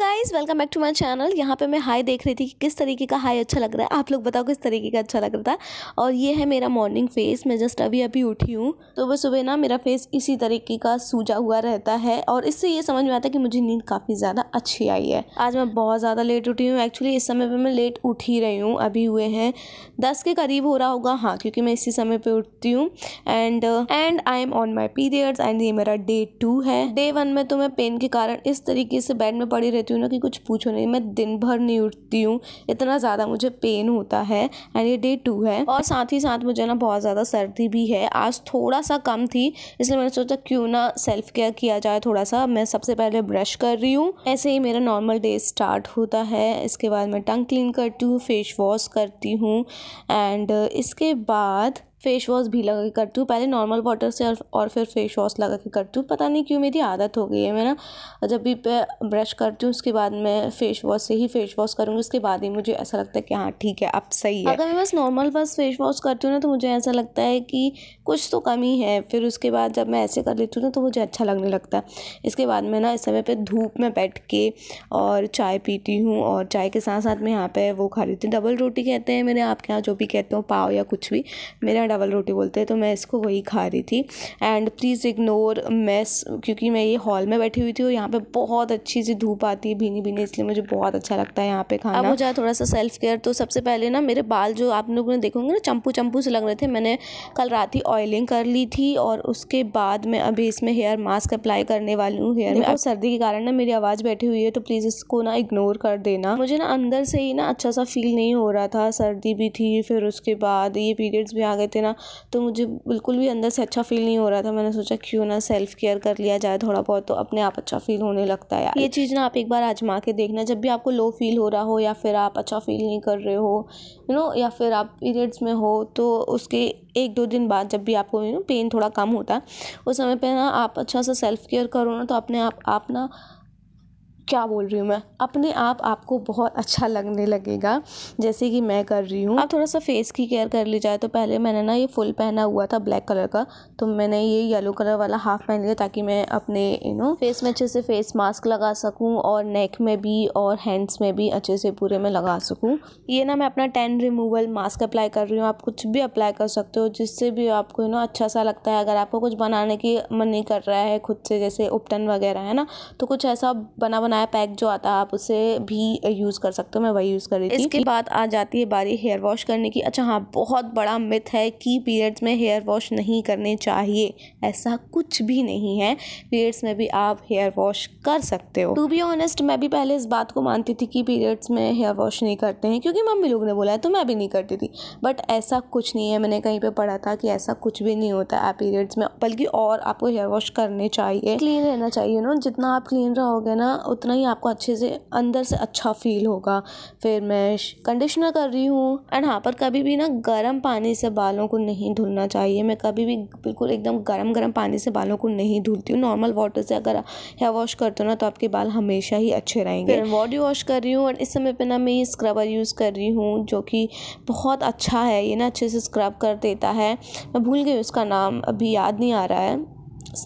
Hi guys welcome back to my channel यहाँ पे मैं हाई देख रही थी कि किस तरीके का हाई अच्छा लग रहा है आप लोग बताओ किस तरीके का अच्छा लग रहा था और ये है मेरा मॉर्निंग फेस मैं जस्ट अभी अभी उठी हूँ तो वह सुबह ना मेरा फेस इसी तरीके का सूजा हुआ रहता है और इससे ये समझ में आता है कि मुझे नींद काफ़ी ज़्यादा अच्छी आई है आज मैं बहुत ज़्यादा लेट उठी हूँ एक्चुअली इस समय पर मैं लेट उठ ही रही हूँ अभी हुए हैं दस के करीब हो रहा होगा हाँ क्योंकि मैं इसी समय पर उठती हूँ and and I am on my periods and ये मेरा डे टू है डे वन में तो मैं पेन के कारण इस तरीके से बेड में पड़ी रहती हूँ ना कि कुछ पूछो नहीं मैं दिन भर नहीं उठती हूँ इतना ज़्यादा मुझे पेन होता है एंड ये डे टू है और साथ ही साथ मुझे ना बहुत ज़्यादा सर्दी भी है आज थोड़ा सा कम थी इसलिए मैंने सोचा क्यों ना सेल्फ केयर किया जाए थोड़ा सा मैं सबसे पहले ब्रश कर रही हूँ ऐसे ही मेरा नॉर्मल डे स्टार्ट होता है इसके बाद मैं टंग क्लीन करती हूँ फेस वॉश करती हूँ एंड इसके बाद फेस वॉश भी लगा के करती हूँ पहले नॉर्मल वाटर से और, फिर फेस वॉश लगा के करती हूँ पता नहीं क्यों मेरी आदत हो गई है मैं ना जब भी ब्रश करती हूँ उसके बाद मैं फेस वॉश से ही फेस वॉश करूँगी उसके बाद ही मुझे ऐसा लगता है कि हाँ ठीक है अब सही है अगर मैं बस नॉर्मल बस फेस वॉश करती हूँ ना तो मुझे ऐसा लगता है कि कुछ तो कमी है फिर उसके बाद जब मैं ऐसे कर लेती हूँ ना तो मुझे अच्छा लगने लगता है इसके बाद मैं ना इस समय पर धूप में बैठ के और चाय पीती हूँ और चाय के साथ साथ मैं यहाँ पर वो खा लेती हूँ डबल रोटी कहते हैं मेरे आपके यहाँ जो भी कहते हो पाव या कुछ भी मेरा डबल रोटी बोलते हैं तो मैं इसको वही खा रही थी एंड प्लीज़ इग्नोर मैस क्योंकि मैं ये हॉल में बैठी हुई थी और यहाँ पे बहुत अच्छी सी धूप आती है भीनी भीनी इसलिए मुझे बहुत अच्छा लगता है यहाँ पे खाना अब मुझे थोड़ा सा सेल्फ केयर तो सबसे पहले ना मेरे बाल जो आप लोगों ने देखोगे ना चंपू चंपू से लग रहे थे मैंने कल रात ही ऑयलिंग कर ली थी और उसके बाद मैं अभी इसमें हेयर मास्क अप्लाई करने वाली हूँ हेयर में अब सर्दी के कारण ना मेरी आवाज़ बैठी हुई है तो प्लीज़ इसको ना इग्नोर कर देना मुझे ना अंदर से ही ना अच्छा सा फील नहीं हो रहा था सर्दी भी थी फिर उसके बाद ये पीरियड्स भी आ गए थे ना तो मुझे बिल्कुल भी अंदर से अच्छा फील नहीं हो रहा था मैंने सोचा क्यों ना सेल्फ़ केयर कर लिया जाए थोड़ा बहुत तो अपने आप अच्छा फील होने लगता है ये चीज़ ना आप एक बार आजमा के देखना जब भी आपको लो फील हो रहा हो या फिर आप अच्छा फील नहीं कर रहे हो यू नो या फिर आप पीरियड्स में हो तो उसके एक दो दिन बाद जब भी आपको यू नो पेन थोड़ा कम होता है उस समय पर ना आप अच्छा सा सेल्फ़ केयर करो ना तो अपने आप आप ना क्या बोल रही हूँ मैं अपने आप आपको बहुत अच्छा लगने लगेगा जैसे कि मैं कर रही हूँ आप थोड़ा सा फेस की केयर कर ली जाए तो पहले मैंने ना ये फुल पहना हुआ था ब्लैक कलर का तो मैंने ये येलो कलर वाला हाफ पहन लिया ताकि मैं अपने यू नो फेस में अच्छे से फेस मास्क लगा सकूँ और नेक में भी और हैंड्स में भी अच्छे से पूरे में लगा सकूँ ये ना मैं अपना टेन रिमूवल मास्क अप्लाई कर रही हूँ आप कुछ भी अप्लाई कर सकते हो जिससे भी आपको यू नो अच्छा सा लगता है अगर आपको कुछ बनाने की मन नहीं कर रहा है खुद से जैसे उपटन वगैरह है ना तो कुछ ऐसा बना बना बनाया पैक जो आता है आप उसे भी यूज़ कर सकते हो मैं वही यूज़ कर रही थी इसके बाद आ जाती है बारी हेयर वॉश करने की अच्छा हाँ बहुत बड़ा मिथ है कि पीरियड्स में हेयर वॉश नहीं करने चाहिए ऐसा कुछ भी नहीं है पीरियड्स में भी आप हेयर वॉश कर सकते हो टू बी ऑनेस्ट मैं भी पहले इस बात को मानती थी कि पीरियड्स में हेयर वॉश नहीं करते हैं क्योंकि मम्मी लोग ने बोला है तो मैं भी नहीं करती थी बट ऐसा कुछ नहीं है मैंने कहीं पर पढ़ा था कि ऐसा कुछ भी नहीं होता है पीरियड्स में बल्कि और आपको हेयर वॉश करने चाहिए क्लीन रहना चाहिए ना जितना आप क्लीन रहोगे ना उतना उतना ही आपको अच्छे से अंदर से अच्छा फ़ील होगा फिर मैं कंडीशनर कर रही हूँ एंड हाँ पर कभी भी ना गर्म पानी से बालों को नहीं धुलना चाहिए मैं कभी भी बिल्कुल एकदम गर्म गर्म पानी से बालों को नहीं धुलती हूँ नॉर्मल वाटर से अगर हेयर वॉश करते हो ना तो आपके बाल हमेशा ही अच्छे रहेंगे बॉडी वॉश कर रही हूँ एंड इस समय पर ना मैं ये स्क्रबर यूज़ कर रही हूँ जो कि बहुत अच्छा है ये ना अच्छे से स्क्रब कर देता है मैं भूल गई उसका नाम अभी याद नहीं आ रहा है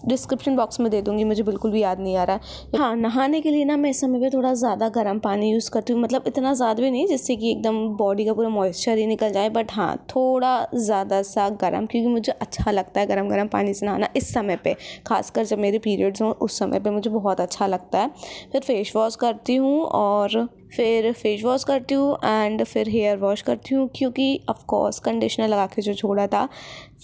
डिस्क्रिप्शन बॉक्स में दे दूँगी मुझे बिल्कुल भी याद नहीं आ रहा है हाँ नहाने के लिए ना मैं इस समय पर थोड़ा ज़्यादा गर्म पानी यूज़ करती हूँ मतलब इतना ज़्यादा भी नहीं जिससे कि एकदम बॉडी का पूरा मॉइस्चर ही निकल जाए बट हाँ थोड़ा ज़्यादा सा गर्म क्योंकि मुझे अच्छा लगता है गर्म गर्म पानी से नहाना इस समय पर खासकर जब मेरे पीरियड्स हों उस समय पर मुझे बहुत अच्छा लगता है फिर फेस वॉश करती हूँ और फिर फेस वॉश करती हूँ एंड फिर हेयर वॉश करती हूँ क्योंकि ऑफकोर्स कंडीशनर लगा के जो छोड़ा था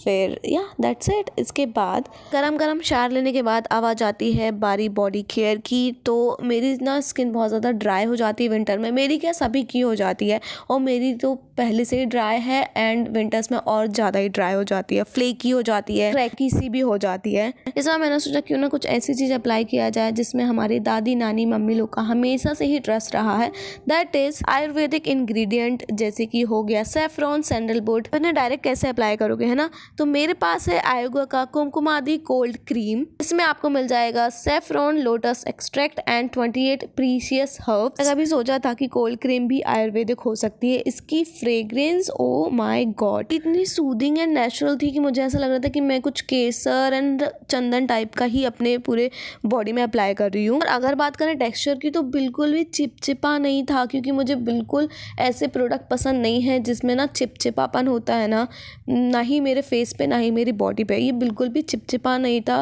फिर या दैट्स इट इसके बाद गरम गरम शार लेने के बाद आवाज़ आती है बारी बॉडी केयर की तो मेरी ना स्किन बहुत ज़्यादा ड्राई हो जाती है विंटर में मेरी क्या सभी की हो जाती है और मेरी तो पहले से ही ड्राई है एंड विंटर्स में और ज़्यादा ही ड्राई हो जाती है फ्लेकी हो जाती है क्रैकी सी भी हो जाती है इस बार मैंने सोचा क्यों ना कुछ ऐसी चीज़ अप्लाई किया जाए जिसमें हमारी दादी नानी मम्मी लोग का हमेशा से ही ट्रस्ट रहा है दैट इज़ आयुर्वेदिक इन्ग्रीडियंट जैसे कि हो गया सेफ्रॉन बोर्ड मैंने डायरेक्ट कैसे अप्लाई करोगे है ना तो मेरे पास है आयोगा का कुमकुमादी कोल्ड क्रीम इसमें आपको मिल जाएगा saffron lotus extract and twenty eight precious herb अभी सोचा था कि कोल्ड क्रीम भी आयुर्वेदिक हो सकती है इसकी फ्रेग्रेंस ओ माय गॉड इतनी सूदिंग एंड नेचुरल थी कि मुझे ऐसा लग रहा था कि मैं कुछ केसर एंड चंदन टाइप का ही अपने पूरे बॉडी में अप्लाई कर रही हूँ और अगर बात करें टेक्सचर की तो बिल्कुल भी चिपचिपा नहीं था क्योंकि मुझे बिल्कुल ऐसे प्रोडक्ट पसंद नहीं है जिसमें ना चिपचिपापन होता है ना ना ही मेरे फेस पे ना ही मेरी बॉडी पे ये बिल्कुल भी चिपचिपा नहीं था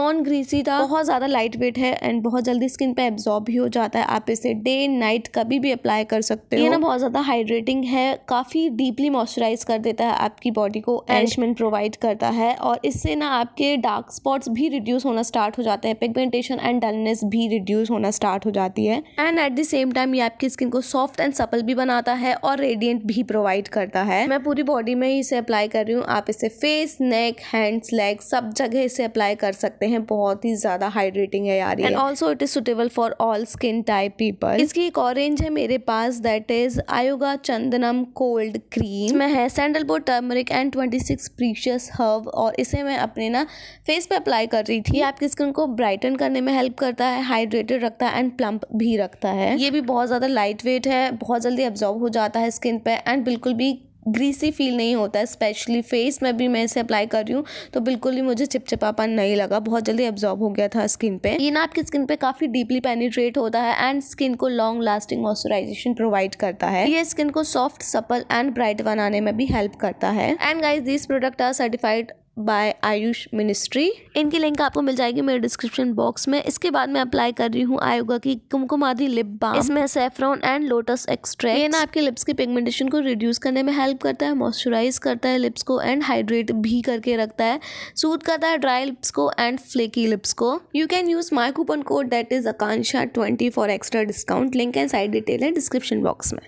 नॉन ग्रीसी था बहुत ज़्यादा लाइट वेट है एंड बहुत जल्दी स्किन पे एब्जॉर्ब भी हो जाता है आप इसे डे नाइट कभी भी अप्लाई कर सकते हो ये ना बहुत ज़्यादा हाइड्रेटिंग है काफ़ी डीपली मॉइस्चराइज कर देता है आपकी बॉडी को एनरिचमेंट प्रोवाइड करता है और इससे ना आपके डार्क स्पॉट्स भी रिड्यूस होना स्टार्ट हो जाते हैं पिगमेंटेशन एंड डलनेस भी रिड्यूस होना स्टार्ट हो जाती है and at the same time ये आपकी स्किन को सॉफ्ट एंड सपल भी बनाता है और रेडियंट भी प्रोवाइड करता है मैं पूरी बॉडी में ही इसे अप्लाई कर रही हूँ आप इसे फेस नेक हैंड्स लेग सब जगह इसे अप्लाई कर सकते हैं बहुत ही ज़्यादा हाइड्रेटिंग है यार and also it is suitable for all skin type people इसकी एक ऑरेंज है मेरे पास दैट इज आयोगा चंदनम कोल्ड क्रीम में है sandalwood turmeric and twenty six precious herb और इसे मैं अपने ना फेस पे अप्लाई कर रही थी आपकी स्किन को ब्राइटन करने में हेल्प करता है हाइड्रेटेड रखता है एंड प्लम्प भी रखता है ये भी बहुत ज़्यादा लाइट वेट है बहुत जल्दी एब्जॉर्ब हो जाता है स्किन पे एंड बिल्कुल भी ग्रीसी फील नहीं होता है स्पेशली फेस में भी मैं इसे अप्लाई कर रही हूँ तो बिल्कुल ही मुझे चिपचिपापन नहीं लगा बहुत जल्दी एब्जॉर्ब हो गया था स्किन पे ये ना आपकी स्किन पे काफ़ी डीपली पेनिट्रेट होता है एंड स्किन को लॉन्ग लास्टिंग मॉइस्चराइजेशन प्रोवाइड करता है ये स्किन को सॉफ्ट सपल एंड ब्राइट बनाने में भी हेल्प करता है and guys this product are certified by Ayush ministry इनकी लिंक आपको मिल जाएगी मेरे डिस्क्रिप्शन बॉक्स में इसके बाद मैं अप्लाई कर रही हूँ आयोगा की कुमकुमारी लिप बाम इसमें सेफ्रॉन एंड लोटस एक्सट्रैक्ट ये ना आपके लिप्स की पिगमेंटेशन को रिड्यूस करने में हेल्प करता है मॉइस्चराइज करता है लिप्स को एंड हाइड्रेट भी करके रखता है सूट करता है ड्राई लिप्स को एंड फ्लेकी लिप्स को you can use my coupon code that is Akanksha twenty for extra discount link and side detail है डिस्क्रिप्शन बॉक्स में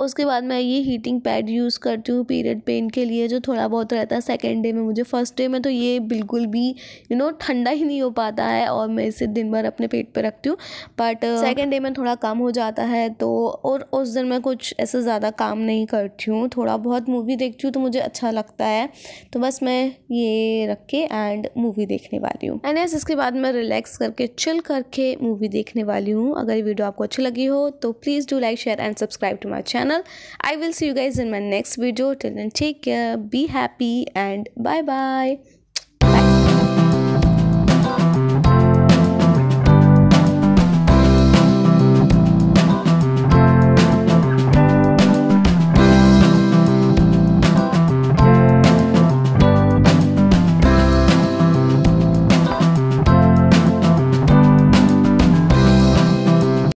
उसके बाद मैं ये हीटिंग पैड यूज़ करती हूँ पीरियड पेन के लिए जो थोड़ा बहुत रहता है सेकेंड डे में मुझे फर्स्ट डे में तो ये बिल्कुल भी यू नो ठंडा ही नहीं हो पाता है और मैं इसे दिन भर अपने पेट पे रखती हूँ बट सेकेंड डे में थोड़ा कम हो जाता है तो और उस दिन मैं कुछ ऐसा ज़्यादा काम नहीं करती हूँ थोड़ा बहुत मूवी देखती हूँ तो मुझे अच्छा लगता है तो बस मैं ये रख के एंड मूवी देखने वाली हूँ एंड एस इसके बाद मैं रिलैक्स करके चिल करके मूवी देखने वाली हूँ अगर वीडियो आपको अच्छी लगी हो तो please do like share and subscribe to my channel channel. I will see you guys in my next video. Till then, take care, be happy, and bye-bye. bye bye, bye.